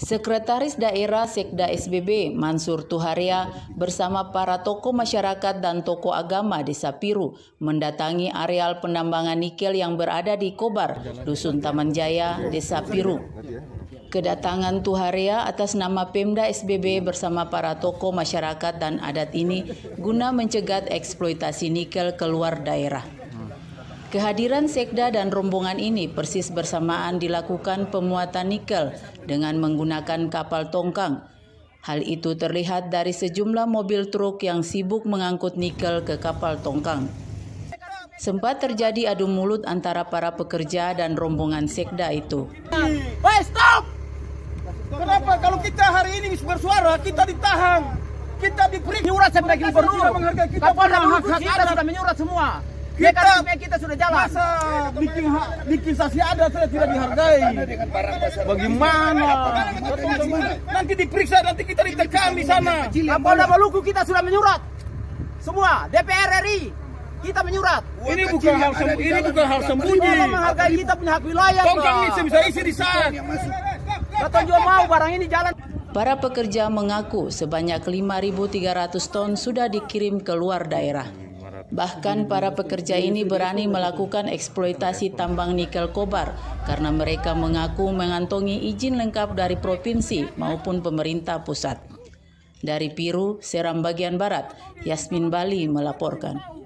Sekretaris Daerah Sekda SBB Mansur Tuharia bersama para tokoh masyarakat dan tokoh agama Desa Piru mendatangi areal penambangan nikel yang berada di Kobar, Dusun Taman Jaya, Desa Piru. Kedatangan Tuharia atas nama Pemda SBB bersama para tokoh masyarakat dan adat ini guna mencegat eksploitasi nikel keluar daerah. Kehadiran Sekda dan rombongan ini persis bersamaan dilakukan pemuatan nikel dengan menggunakan kapal tongkang. Hal itu terlihat dari sejumlah mobil truk yang sibuk mengangkut nikel ke kapal tongkang. Sempat terjadi adu mulut antara para pekerja dan rombongan Sekda itu. Hey, stop! Kenapa kalau kita hari ini bersuara, kita ditahan. Kita diberi nyurat sampai gubernur. Kita sudah menghargai kita. Kapolda hak kita sudah menyurat semua kita kita sudah jalan. Masa bikin hak bikin saksi ada sudah tidak dihargai. Bagaimana? Nanti diperiksa nanti kita ditekan di sana. Kapolda Maluku kita sudah menyurat. Semua DPR RI kita menyurat. Ini bukan hal sembunyi, ini bukan hal sembunyi. Kita menghargai kita punya hak wilayah. Tongkang ini bisa isi di sana. Kita juga mau barang ini jalan. Para pekerja mengaku sebanyak 5.300 ton sudah dikirim keluar daerah. Bahkan para pekerja ini berani melakukan eksploitasi tambang nikel kobar karena mereka mengaku mengantongi izin lengkap dari provinsi maupun pemerintah pusat. Dari Piru, Seram bagian Barat, Yasmin Bali melaporkan.